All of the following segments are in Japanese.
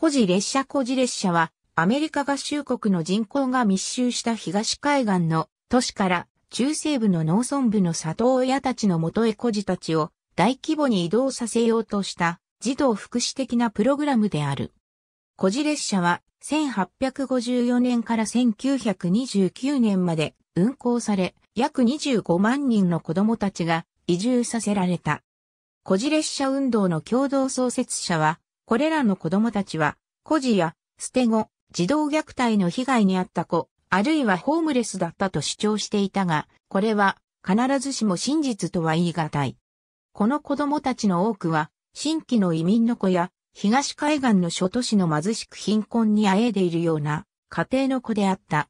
古事列車古事列車は、アメリカ合衆国の人口が密集した東海岸の都市から中西部の農村部の里親たちのもとへ孤児たちを大規模に移動させようとした児童福祉的なプログラムである。孤児列車は1854年から1929年まで運行され、約25万人の子供たちが移住させられた。孤児列車運動の共同創設者はこれらの子供たちは、孤児や、捨て子、児童虐待の被害に遭った子、あるいはホームレスだったと主張していたが、これは必ずしも真実とは言い難い。この子供たちの多くは、新規の移民の子や、東海岸の諸都市の貧しく貧困にあえいでいるような家庭の子であった。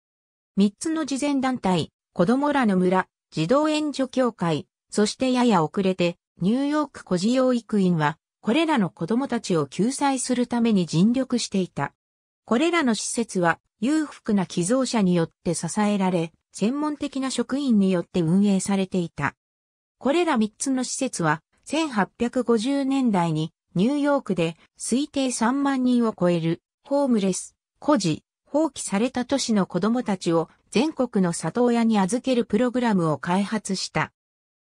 三つの慈善団体、子供らの村、児童援助協会、そしてやや遅れて、ニューヨーク孤児養育院は、これらの子供たちを救済するために尽力していた。これらの施設は裕福な寄贈者によって支えられ、専門的な職員によって運営されていた。これら3つの施設は、1850年代にニューヨークで推定3万人を超えるホームレス、孤児、放棄された都市の子供たちを全国の里親に預けるプログラムを開発した。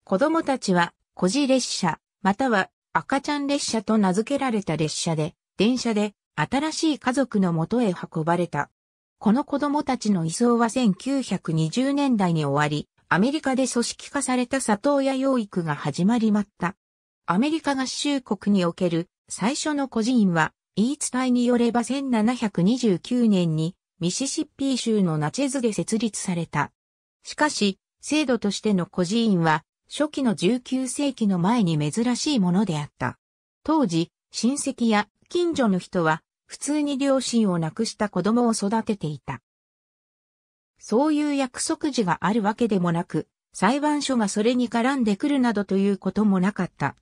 子供たちは、孤児列車、または赤ちゃん列車と名付けられた列車で、電車で新しい家族のもとへ運ばれた。この子供たちの移送は1920年代に終わり、アメリカで組織化された里親養育が始まりまった。アメリカ合衆国における最初の孤児院は、言い伝えによれば1729年にミシシッピー州のナチェズで設立された。しかし、制度としての孤児院は初期の19世紀の前に珍しいものであった。当時、親戚や近所の人は、普通に両親を亡くした子供を育てていた。そういう約束時があるわけでもなく、裁判所がそれに絡んでくるなどということもなかった。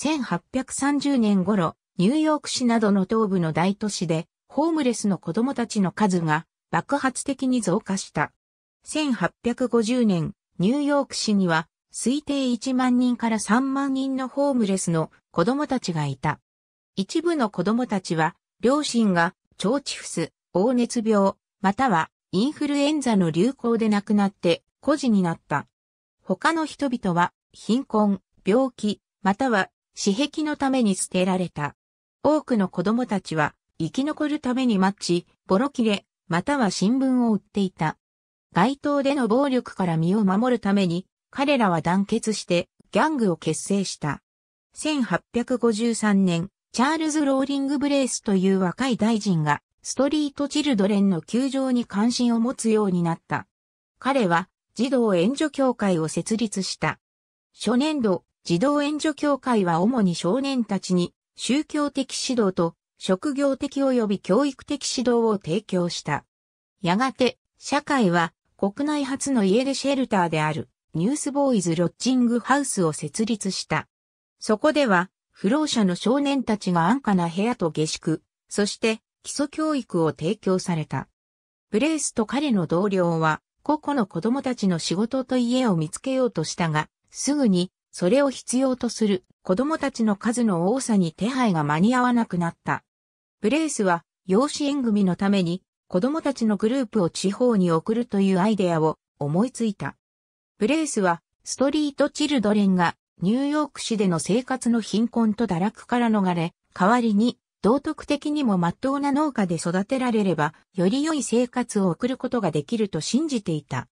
1830年頃、ニューヨーク市などの東部の大都市で、ホームレスの子供たちの数が爆発的に増加した。1850年、ニューヨーク市には推定1万人から3万人のホームレスの子供たちがいた。一部の子供たちは、両親が腸チフス、黄熱病、またはインフルエンザの流行で亡くなって孤児になった。他の人々は貧困、病気、または死壁のために捨てられた。多くの子供たちは生き残るためにマッチ、ボロ切れ、または新聞を売っていた。街頭での暴力から身を守るために彼らは団結してギャングを結成した。1853年、チャールズ・ローリング・ブレイスという若い大臣が、ストリート・チルドレンの球場に関心を持つようになった。彼は、児童援助協会を設立した。初年度、児童援助協会は主に少年たちに、宗教的指導と、職業的及び教育的指導を提供した。やがて、社会は、国内初の家出シェルターである。ニュースボーイズ・ロッチング・ハウスを設立した。そこでは、不老者の少年たちが安価な部屋と下宿、そして基礎教育を提供された。ブレイスと彼の同僚は、個々の子供たちの仕事と家を見つけようとしたが、すぐに、それを必要とする子供たちの数の多さに手配が間に合わなくなった。ブレイスは、養子縁組のために、子供たちのグループを地方に送るというアイデアを思いついた。プレイスは、ストリートチルドレンが、ニューヨーク市での生活の貧困と堕落から逃れ、代わりに、道徳的にも真っ当な農家で育てられれば、より良い生活を送ることができると信じていた。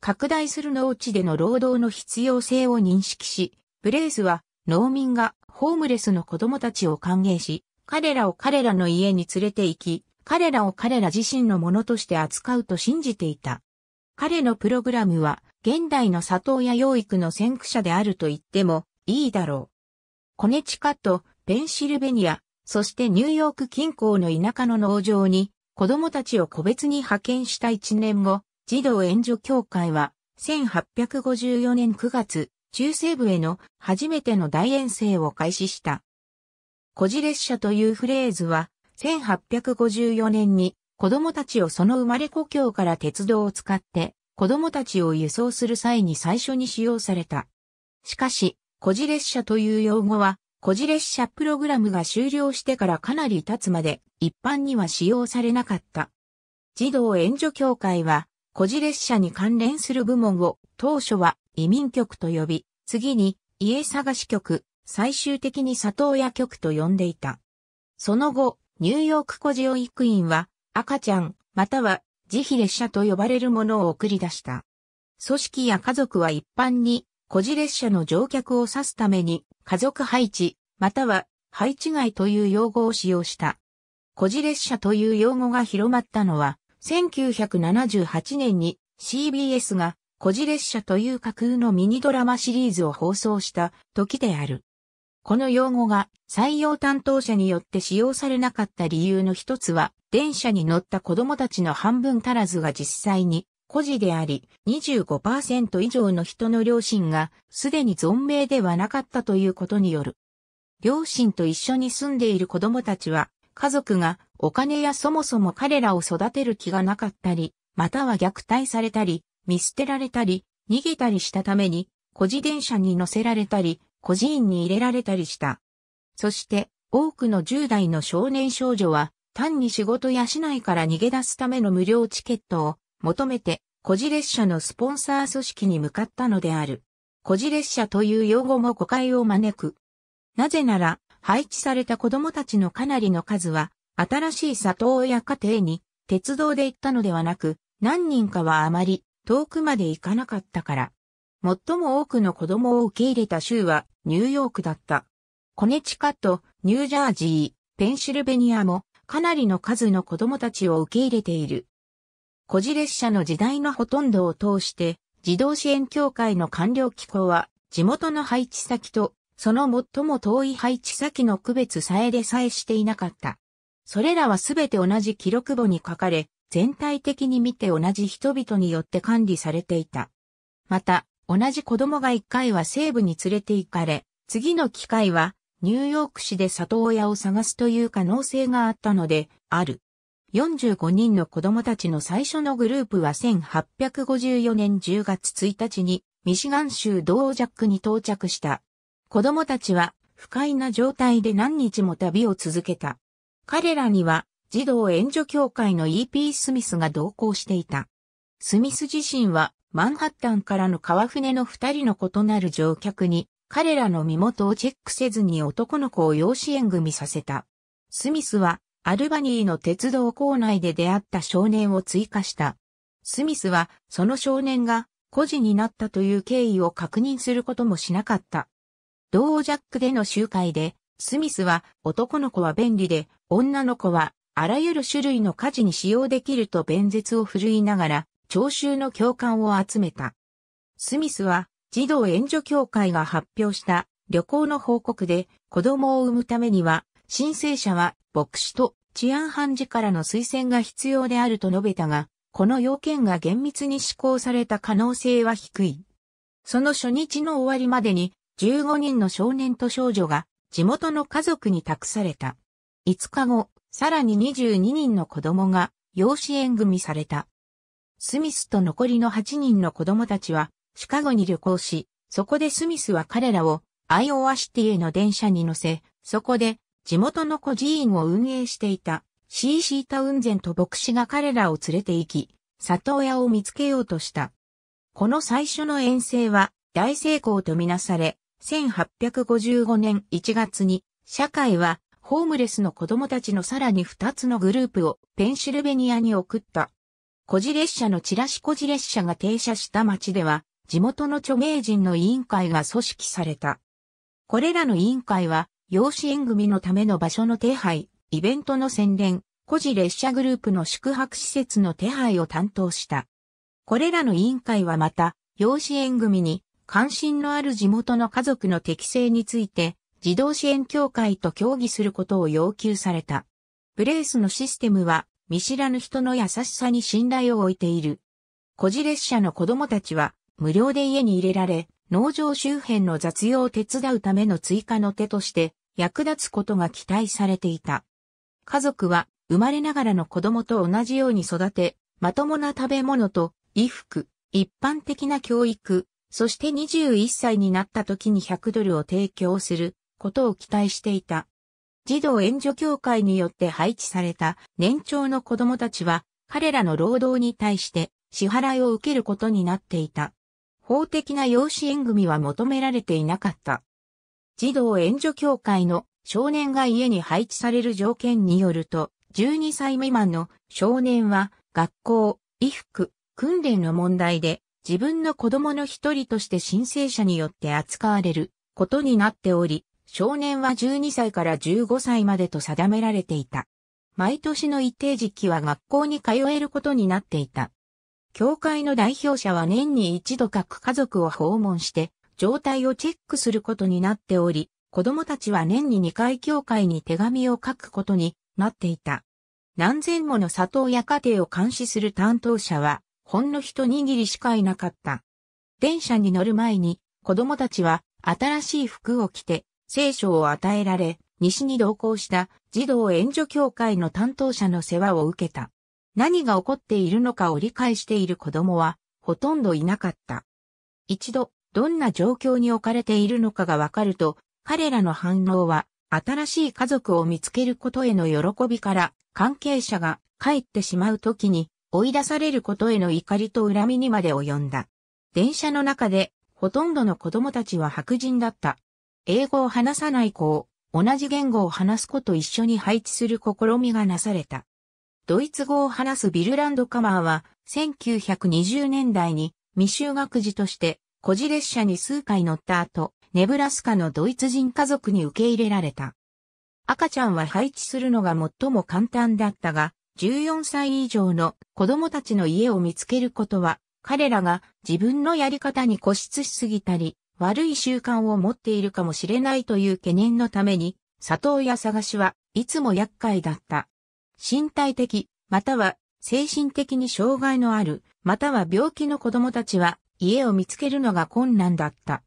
拡大する農地での労働の必要性を認識し、ブレイスは農民がホームレスの子供たちを歓迎し、彼らを彼らの家に連れて行き、彼らを彼ら自身のものとして扱うと信じていた。彼のプログラムは現代の里親養育の先駆者であると言ってもいいだろう。コネチカット、ペンシルベニア、そしてニューヨーク近郊の田舎の農場に子供たちを個別に派遣した1年後、児童援助協会は1854年9月、中西部への初めての大遠征を開始した。孤児列車というフレーズは、1854年に子供たちをその生まれ故郷から鉄道を使って子供たちを輸送する際に最初に使用された。しかし、孤児列車という用語は、孤児列車プログラムが終了してからかなり経つまで一般には使用されなかった。児童援助協会は、孤児列車に関連する部門を当初は移民局と呼び、次に家探し局、最終的に里親局と呼んでいた。その後、ニューヨーク孤児養育院は赤ちゃんまたは自費列車と呼ばれるものを送り出した。組織や家族は一般に、孤児列車の乗客を指すために、家族配置、または配置外という用語を使用した。孤児列車という用語が広まったのは、1978年に CBS が孤児列車という架空のミニドラマシリーズを放送した時である。この用語が採用担当者によって使用されなかった理由の一つは、電車に乗った子供たちの半分足らずが実際に孤児であり、25%以上の人の両親がすでに存命ではなかったということによる。両親と一緒に住んでいる子供たちは、家族がお金やそもそも彼らを育てる気がなかったり、または虐待されたり、見捨てられたり、逃げたりしたために、孤児電車に乗せられたり、孤児院に入れられたりした。そして、多くの10代の少年少女は、単に仕事や市内から逃げ出すための無料チケットを求めて、孤児列車のスポンサー組織に向かったのである。孤児列車という用語も誤解を招く。なぜなら、配置された子供たちのかなりの数は、新しい里親家庭に鉄道で行ったのではなく、何人かはあまり遠くまで行かなかったから。最も多くの子供を受け入れた州はニューヨークだった。コネチカット、ニュージャージー、ペンシルベニアもかなりの数の子供たちを受け入れている。孤児列車の時代のほとんどを通して、児童支援協会の官僚機構は、地元の配置先と、その最も遠い配置先の区別さえでさえしていなかった。それらはすべて同じ記録簿に書かれ、全体的に見て同じ人々によって管理されていた。また、同じ子供が一回は西部に連れて行かれ、次の機会はニューヨーク市で里親を探すという可能性があったので、ある。45人の子供たちの最初のグループは1854年10月1日にミシガン州ドージャックに到着した。子供たちは不快な状態で何日も旅を続けた。彼らには児童援助協会の E.P. スミスが同行していた。スミス自身はマンハッタンからの川船の二人の異なる乗客に、彼らの身元をチェックせずに男の子を養子縁組させた。スミスは、アルバニーの鉄道構内で出会った少年を追加した。スミスは、その少年が、孤児になったという経緯を確認することもしなかった。同ジャックでの集会で、スミスは、男の子は便利で、女の子は、あらゆる種類の家事に使用できると弁舌を振るいながら、聴衆の共感を集めた。スミスは、児童援助協会が発表した旅行の報告で、子供を産むためには、申請者は牧師と治安判事からの推薦が必要であると述べたが、この要件が厳密に施行された可能性は低い。その初日の終わりまでに15人の少年と少女が地元の家族に託された。5日後、さらに22人の子供が養子縁組された。スミスと残りの8人の子供たちはシカゴに旅行し、そこでスミスは彼らをアイオワシティへの電車に乗せ、そこで地元の孤児院を運営していた CC タウンゼンと牧師が彼らを連れて行き、里親を見つけようとした。この最初の遠征は大成功とみなされ、1855年1月に社会はホームレスの子供たちのさらに2つのグループをペンシルベニアに送った。小事列車のチラシ小事列車が停車した町では、地元の著名人の委員会が組織された。これらの委員会は、養子縁組のための場所の手配、イベントの宣伝、孤児列車グループの宿泊施設の手配を担当した。これらの委員会はまた、養子縁組に関心のある地元の家族の適正について、児童支援協会と協議することを要求された。プレースのシステムは見知らぬ人の優しさに信頼を置いている。孤児列車の子供たちは、無料で家に入れられ、農場周辺の雑用を手伝うための追加の手として、役立つことが期待されていた。家族は、生まれながらの子供と同じように育て、まともな食べ物と、衣服、一般的な教育、そして21歳になった時に100ドルを提供することを期待していた。児童援助協会によって配置された年長の子供たちは、彼らの労働に対して支払いを受けることになっていた。法的な養子縁組は求められていなかった。児童援助協会の少年が家に配置される条件によると、12歳未満の少年は学校、衣服、訓練の問題で自分の子供の一人として申請者によって扱われることになっており、少年は12歳から15歳までと定められていた。毎年の一定時期は学校に通えることになっていた。教会の代表者は年に一度各家族を訪問して、状態をチェックすることになっており、子供たちは年に2回教会に手紙を書くことになっていた。何千もの里親家庭を監視する担当者は、ほんの一握りしかいなかった。電車に乗る前に、子供たちは新しい服を着て、聖書を与えられ、西に同行した児童援助協会の担当者の世話を受けた。何が起こっているのかを理解している子供はほとんどいなかった。一度、どんな状況に置かれているのかがわかると、彼らの反応は、新しい家族を見つけることへの喜びから、関係者が帰ってしまう時に、追い出されることへの怒りと恨みにまで及んだ。電車の中で、ほとんどの子供たちは白人だった。英語を話さない子を同じ言語を話す子と一緒に配置する試みがなされた。ドイツ語を話すビルランドカマーは1920年代に未就学児として孤児列車に数回乗った後、ネブラスカのドイツ人家族に受け入れられた。赤ちゃんは配置するのが最も簡単だったが、14歳以上の子供たちの家を見つけることは、彼らが自分のやり方に固執しすぎたり、悪い習慣を持っているかもしれないという懸念のために、里親探しはいつも厄介だった。身体的、または精神的に障害のある、または病気の子供たちは家を見つけるのが困難だった。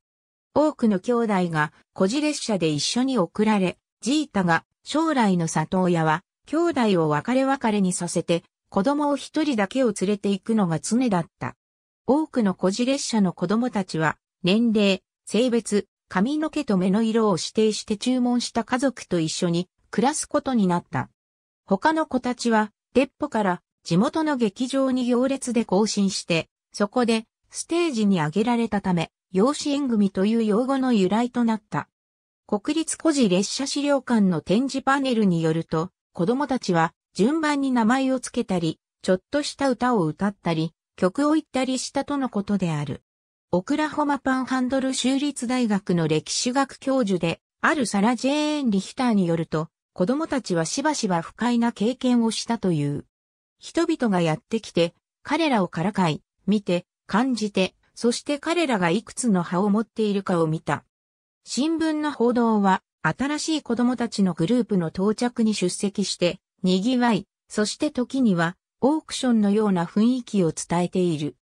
多くの兄弟が孤児列車で一緒に送られ、ジータが将来の里親は兄弟を別れ別れにさせて子供を一人だけを連れて行くのが常だった。多くの孤児列車の子供たちは年齢、性別、髪の毛と目の色を指定して注文した家族と一緒に暮らすことになった。他の子たちは、鉄砲から地元の劇場に行列で行進して、そこでステージに上げられたため、養子縁組という用語の由来となった。国立孤児列車資料館の展示パネルによると、子供たちは順番に名前をつけたり、ちょっとした歌を歌ったり、曲を言ったりしたとのことである。オクラホマパンハンドル州立大学の歴史学教授で、あるサラ・ジェーン・リヒターによると、子供たちはしばしば不快な経験をしたという。人々がやってきて、彼らをからかい、見て、感じて、そして彼らがいくつの葉を持っているかを見た。新聞の報道は、新しい子供たちのグループの到着に出席して、賑わい、そして時には、オークションのような雰囲気を伝えている。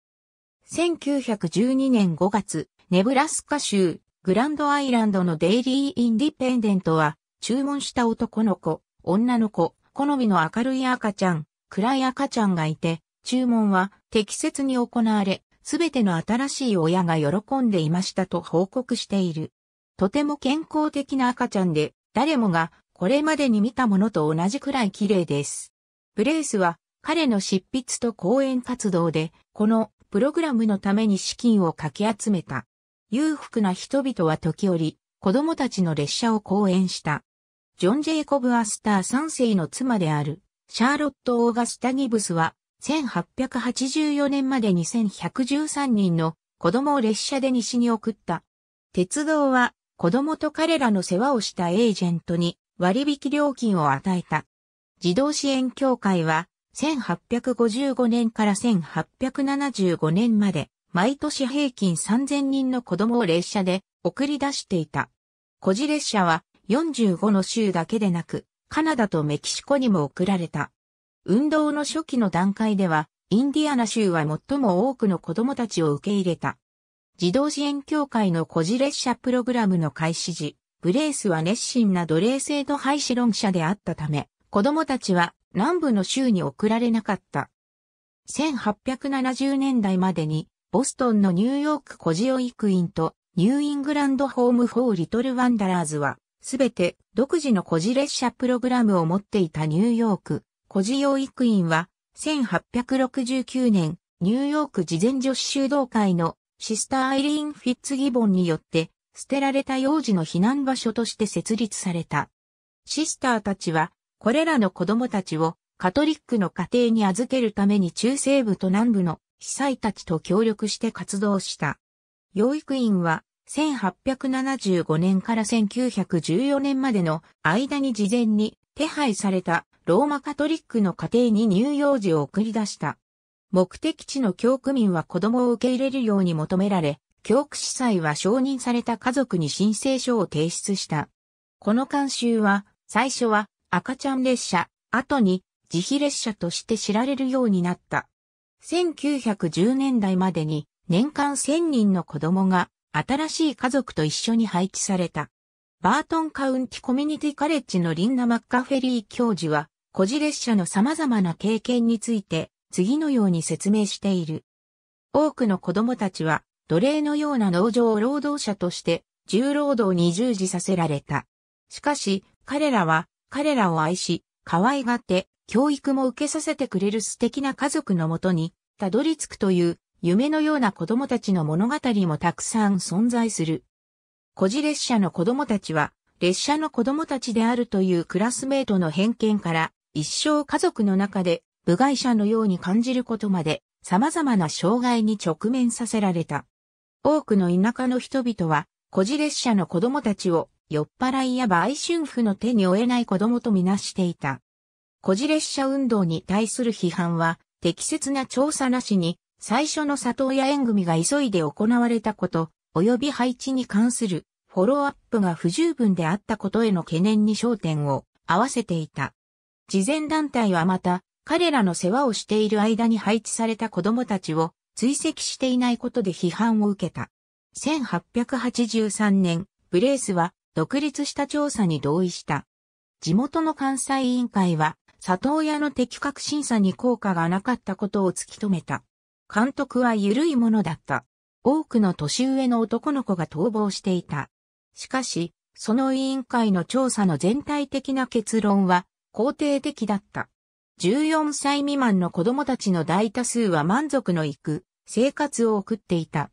1912年5月、ネブラスカ州、グランドアイランドのデイリー・インディペンデントは、注文した男の子、女の子、好みの明るい赤ちゃん、暗い赤ちゃんがいて、注文は適切に行われ、すべての新しい親が喜んでいましたと報告している。とても健康的な赤ちゃんで、誰もがこれまでに見たものと同じくらい綺麗です。ブレイスは彼の執筆と講演活動で、このプログラムのために資金をかき集めた。裕福な人々は時折、子供たちの列車を講演した。ジョン・ジェイコブ・アスター3世の妻である、シャーロット・オーガスタ・ギブスは、1884年まで2113人の子供を列車で西に送った。鉄道は子供と彼らの世話をしたエージェントに割引料金を与えた。児童支援協会は1855年から1875年まで、毎年平均3000人の子供を列車で送り出していた。孤児列車は45の州だけでなく、カナダとメキシコにも送られた。運動の初期の段階では、インディアナ州は最も多くの子供たちを受け入れた。児童支援協会の孤児列車プログラムの開始時、ブレースは熱心な奴隷制度廃止論者であったため、子供たちは南部の州に送られなかった。1870年代までに、ボストンのニューヨーク小ジオ育員とニューイングランドホームフォーリトルワンダラーズは、すべて独自の小ジ列車プログラムを持っていたニューヨーク小ジオ育員は、1869年、ニューヨーク事前女子修道会のシスター・アイリーン・フィッツギボンによって捨てられた幼児の避難場所として設立された。シスターたちはこれらの子供たちをカトリックの家庭に預けるために中西部と南部の被災たちと協力して活動した。養育院は1875年から1914年までの間に事前に手配されたローマカトリックの家庭に乳幼児を送り出した。目的地の教区民は子供を受け入れるように求められ、教区司祭は承認された家族に申請書を提出した。この慣習は、最初は赤ちゃん列車、後に自費列車として知られるようになった。1910年代までに年間1000人の子供が新しい家族と一緒に配置された。バートンカウンティコミュニティカレッジのリンダ・マッカフェリー教授は、孤児列車の様々な経験について、次のように説明している。多くの子供たちは、奴隷のような農場労働者として、重労働に従事させられた。しかし、彼らは彼らを愛し、可愛がって、教育も受けさせてくれる素敵な家族のもとに、たどり着くという夢のような子供たちの物語もたくさん存在する。孤児列車の子供たちは、列車の子供たちであるというクラスメートの偏見から、一生家族の中で部外者のように感じることまで、様々な障害に直面させられた。多くの田舎の人々は、孤児列車の子供たちを酔っ払いや売春婦の手に負えない子供とみなしていた。こじ列車運動に対する批判は、適切な調査なしに、最初の里親縁組が急いで行われたこと、及び配置に関するフォローアップが不十分であったことへの懸念に焦点を合わせていた。事前団体はまた、彼らの世話をしている間に配置された子供たちを追跡していないことで批判を受けた。1883年、ブレースは独立した調査に同意した。地元の関西委員会は、里親の的確審査に効果がなかったことを突き止めた。監督は緩いものだった。多くの年上の男の子が逃亡していた。しかし、その委員会の調査の全体的な結論は肯定的だった。14歳未満の子供たちの大多数は満足のいく生活を送っていた。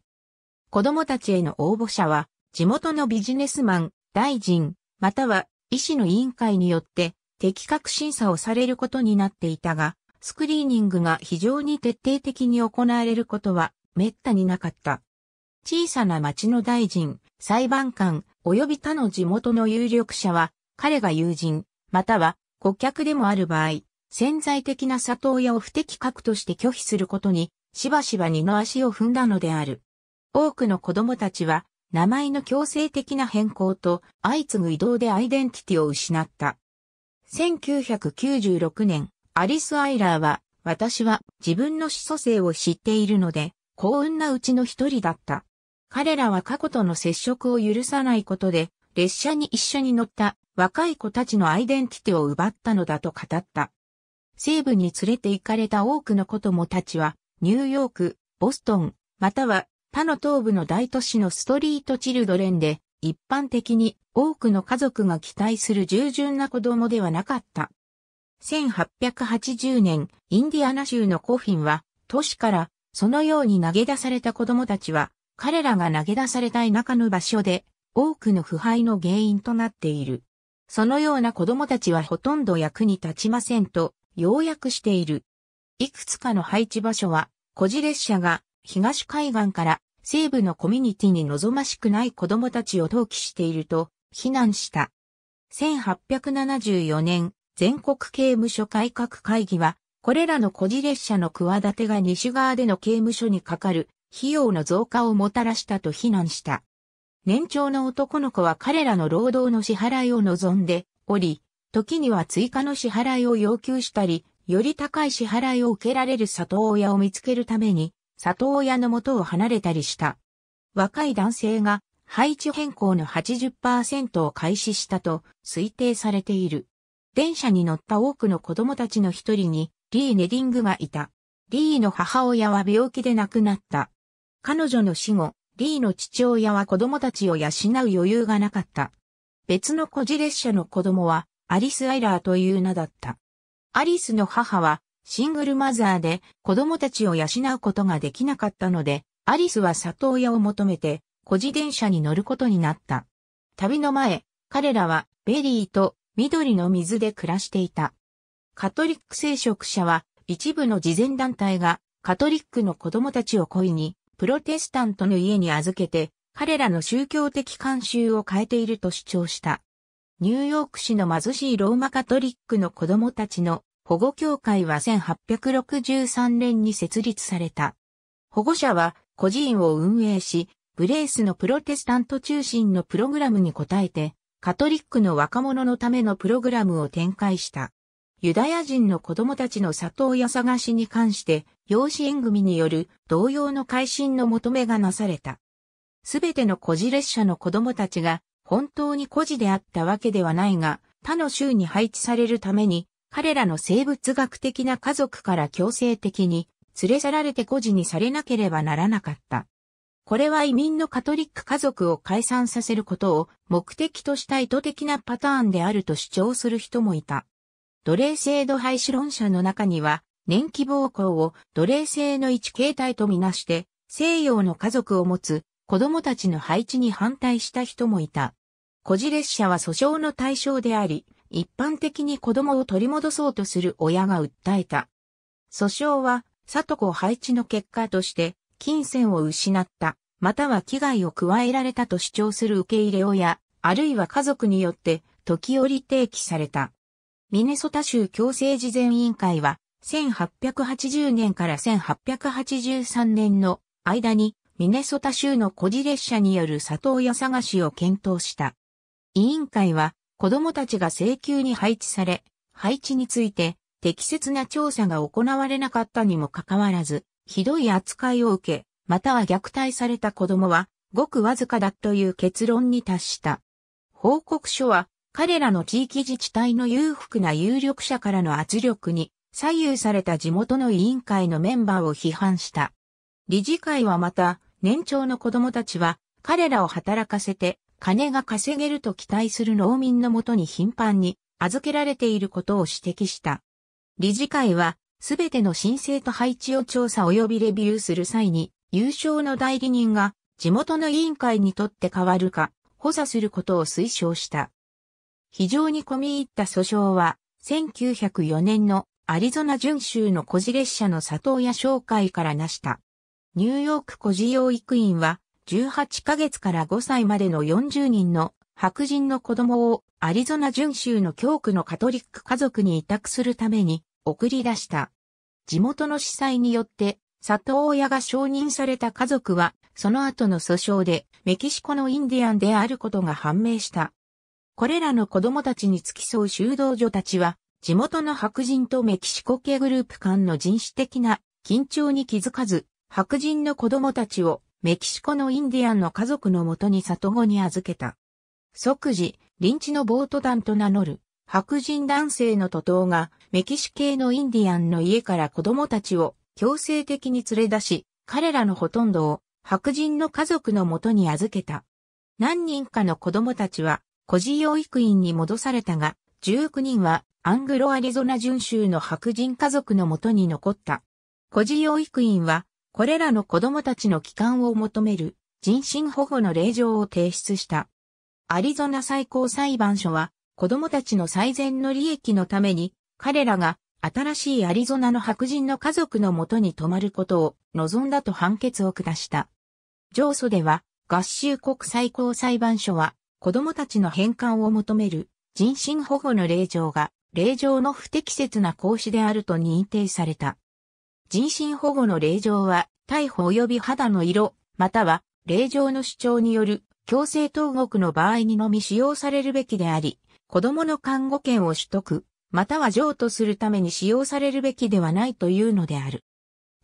子供たちへの応募者は地元のビジネスマン、大臣、または医師の委員会によって的確審査をされることになっていたが、スクリーニングが非常に徹底的に行われることは滅多になかった。小さな町の大臣、裁判官、及び他の地元の有力者は、彼が友人、または顧客でもある場合、潜在的な里親を不適格として拒否することに、しばしば二の足を踏んだのである。多くの子供たちは、名前の強制的な変更と相次ぐ移動でアイデンティティを失った。1996年、アリス・アイラーは、私は自分の始祖性を知っているので、幸運なうちの一人だった。彼らは過去との接触を許さないことで、列車に一緒に乗った若い子たちのアイデンティティを奪ったのだと語った。西部に連れて行かれた多くの子供たちは、ニューヨーク、ボストン、または他の東部の大都市のストリートチルドレンで、一般的に多くの家族が期待する従順な子供ではなかった。1880年、インディアナ州のコフィンは、都市からそのように投げ出された子供たちは、彼らが投げ出された田舎の場所で、多くの腐敗の原因となっている。そのような子供たちはほとんど役に立ちませんと、要約している。いくつかの配置場所は、孤児列車が東海岸から西部のコミュニティに望ましくない子供たちを投棄していると、非難した。1874年、全国刑務所改革会議は、これらの孤児列車の企てが西側での刑務所にかかる費用の増加をもたらしたと非難した。年長の男の子は彼らの労働の支払いを望んでおり、時には追加の支払いを要求したり、より高い支払いを受けられる里親を見つけるために、里親の元を離れたりした。若い男性が配置変更の80%を開始したと推定されている。電車に乗った多くの子供たちの一人にリー・ネディングがいた。リーの母親は病気で亡くなった。彼女の死後、リーの父親は子供たちを養う余裕がなかった。別の孤児列車の子供はアリス・アイラーという名だった。アリスの母はシングルマザーで子供たちを養うことができなかったので、アリスは里親を求めて、孤児電車に乗ることになった。旅の前、彼らはベリーと緑の水で暮らしていた。カトリック聖職者は一部の慈善団体がカトリックの子供たちを恋にプロテスタントの家に預けて彼らの宗教的慣習を変えていると主張した。ニューヨーク市の貧しいローマカトリックの子供たちの保護協会は1863年に設立された。保護者は孤児院を運営し、ブレースのプロテスタント中心のプログラムに応えて、カトリックの若者のためのプログラムを展開した。ユダヤ人の子供たちの里親探しに関して、養子縁組による同様の改心の求めがなされた。すべての孤児列車の子供たちが本当に孤児であったわけではないが、他の州に配置されるために彼らの生物学的な家族から強制的に連れ去られて孤児にされなければならなかった。これは移民のカトリック家族を解散させることを目的とした意図的なパターンであると主張する人もいた。奴隷制度廃止論者の中には、年季暴行を奴隷制の一形態とみなして、西洋の家族を持つ子供たちの配置に反対した人もいた。孤児列車は訴訟の対象であり、一般的に子供を取り戻そうとする親が訴えた。訴訟は、里子配置の結果として、金銭を失った、または危害を加えられたと主張する受け入れ親、あるいは家族によって、時折提起された。ミネソタ州強制事前委員会は、1880年から1883年の間に、ミネソタ州の孤児列車による里親探しを検討した。委員会は、子供たちが請求に配置され、配置について適切な調査が行われなかったにもかかわらず、ひどい扱いを受け、または虐待された子供は、ごくわずかだという結論に達した。報告書は、彼らの地域自治体の裕福な有力者からの圧力に左右された地元の委員会のメンバーを批判した。理事会はまた、年長の子供たちは彼らを働かせて金が稼げると期待する農民のもとに頻繁に預けられていることを指摘した。理事会は、すべての申請と配置を調査及びレビューする際に、優勝の代理人が地元の委員会にとって変わるか、補佐することを推奨した。非常に込み入った訴訟は、1904年のアリゾナ準州の小事列車の里親紹介からなした。ニューヨーク小事養育院は、18ヶ月から5歳までの40人の白人の子供をアリゾナ準州の教区のカトリック家族に委託するために送り出した。地元の司祭によって里親が承認された家族はその後の訴訟でメキシコのインディアンであることが判明した。これらの子供たちに付き添う修道女たちは地元の白人とメキシコ系グループ間の人種的な緊張に気づかず白人の子供たちをメキシコのインディアンの家族のもとに里子に預けた。即時、臨地のボート団と名乗る、白人男性の徒党が、メキシ系のインディアンの家から子供たちを強制的に連れ出し、彼らのほとんどを白人の家族のもとに預けた。何人かの子供たちは、孤児養育院に戻されたが、19人はアングロアリゾナ準州の白人家族のもとに残った。孤児養育院はこれらの子供たちの帰還を求める人身保護の令状を提出した。アリゾナ最高裁判所は子供たちの最善の利益のために彼らが新しいアリゾナの白人の家族のもとに泊まることを望んだと判決を下した。上訴では合衆国最高裁判所は子供たちの返還を求める人身保護の令状が令状の不適切な行使であると認定された。人身保護の令状は、逮捕及び肌の色、または、令状の主張による強制投獄の場合にのみ使用されるべきであり、子供の看護権を取得、または譲渡するために使用されるべきではないというのである。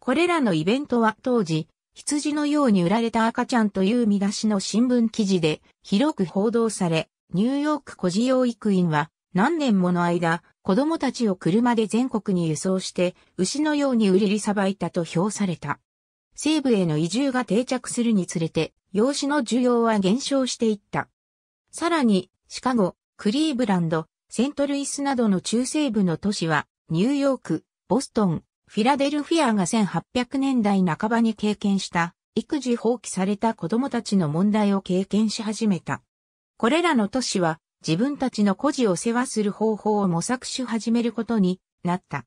これらのイベントは当時、羊のように売られた赤ちゃんという見出しの新聞記事で広く報道され、ニューヨーク孤児養育院は何年もの間、子供たちを車で全国に輸送して、牛のように売りりさばいたと評された。西部への移住が定着するにつれて、養子の需要は減少していった。さらに、シカゴ、クリーブランド、セントルイスなどの中西部の都市は、ニューヨーク、ボストン、フィラデルフィアが1800年代半ばに経験した、育児放棄された子供たちの問題を経験し始めた。これらの都市は、自分たちの孤児を世話する方法を模索し始めることになった。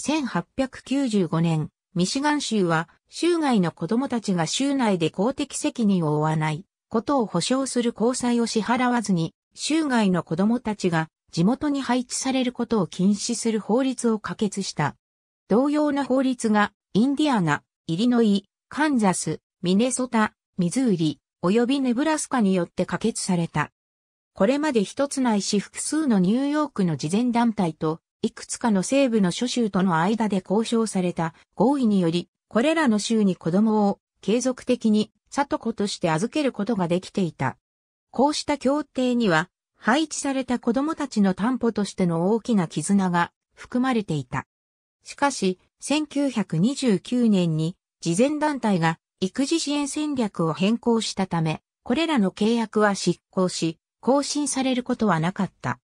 1895年、ミシガン州は、州外の子供たちが州内で公的責任を負わないことを保障する交際を支払わずに、州外の子供たちが地元に配置されることを禁止する法律を可決した。同様の法律が、インディアナ、イリノイ、カンザス、ミネソタ、ミズーリ、及びネブラスカによって可決された。これまで一つないし複数のニューヨークの慈善団体と、いくつかの西部の諸州との間で交渉された合意により、これらの州に子供を継続的に里子として預けることができていた。こうした協定には、配置された子供たちの担保としての大きな絆が含まれていた。しかし、1929年に、慈善団体が育児支援戦略を変更したため、これらの契約は失効し、更新されることはなかった。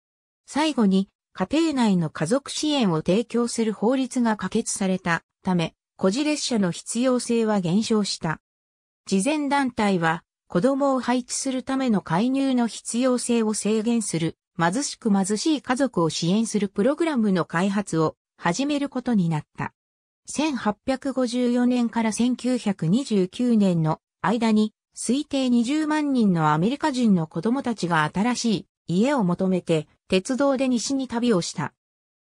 最後に、家庭内の家族支援を提供する法律が可決されたため、孤児列車の必要性は減少した。事前団体は、子供を配置するための介入の必要性を制限する、貧しく貧しい家族を支援するプログラムの開発を始めることになった。1854年から1929年の間に推定20万人のアメリカ人の子供たちが新しい家を求めて鉄道で西に旅をした。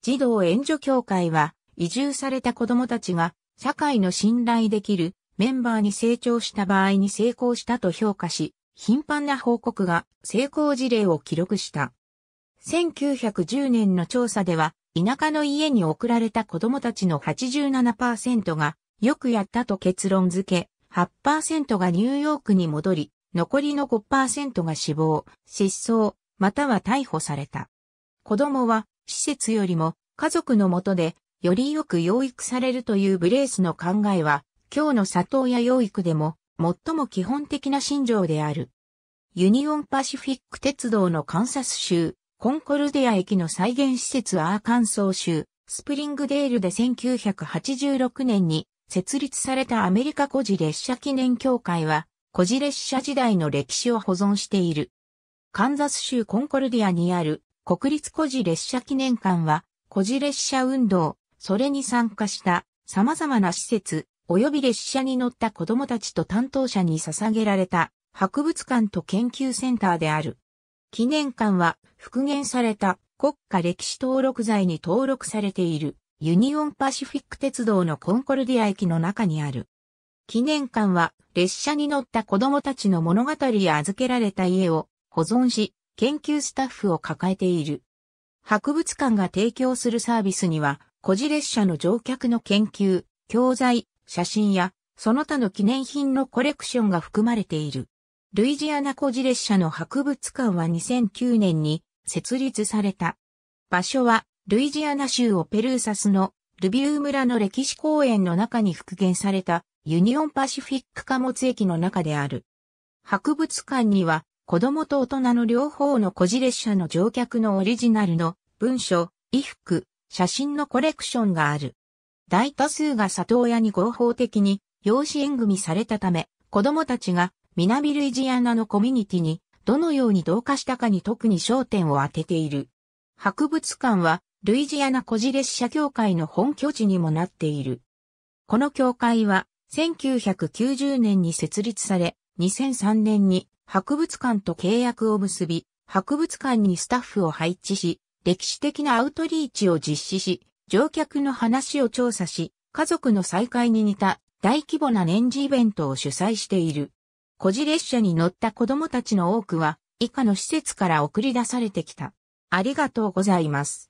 児童援助協会は移住された子供たちが社会の信頼できるメンバーに成長した場合に成功したと評価し、頻繁な報告が成功事例を記録した。1910年の調査では、田舎の家に送られた子供たちの87%がよくやったと結論付け、8%がニューヨークに戻り、残りの5%が死亡、失踪、または逮捕された。子供は施設よりも家族のもとでよりよく養育されるというブレースの考えは、今日の里親養育でも最も基本的な信条である。ユニオンパシフィック鉄道のカンサス州、コンコルディア駅の再現施設アーカンソー州、スプリングデールで1986年に設立されたアメリカ孤児列車記念協会は、孤児列車時代の歴史を保存している。カンザス州コンコルディアにある国立孤児列車記念館は、孤児列車運動、それに参加した様々な施設、及び列車に乗った子供たちと担当者に捧げられた博物館と研究センターである。記念館は復元された国家歴史登録財に登録されている。ユニオンパシフィック鉄道のコンコルディア駅の中にある。記念館は列車に乗った子供たちの物語や預けられた家を保存し、研究スタッフを抱えている。博物館が提供するサービスには、孤児列車の乗客の研究、教材、写真や、その他の記念品のコレクションが含まれている。ルイジアナ孤児列車の博物館は2009年に設立された。場所はルイジアナ州オペルーサスのルビュー村の歴史公園の中に復元されたユニオンパシフィック貨物駅の中である。博物館には子供と大人の両方の孤児列車の乗客のオリジナルの文書、衣服、写真のコレクションがある。大多数が里親に合法的に養子縁組されたため、子供たちが南ルイジアナのコミュニティにどのように同化したかに特に焦点を当てている。博物館はルイジアナ・コ児列車協会の本拠地にもなっている。この教会は、1990年に設立され、2003年に博物館と契約を結び、博物館にスタッフを配置し、歴史的なアウトリーチを実施し、乗客の話を調査し、家族の再会に似た大規模な年次イベントを主催している。孤児列車に乗った子供たちの多くは、以下の施設から送り出されてきた。ありがとうございます。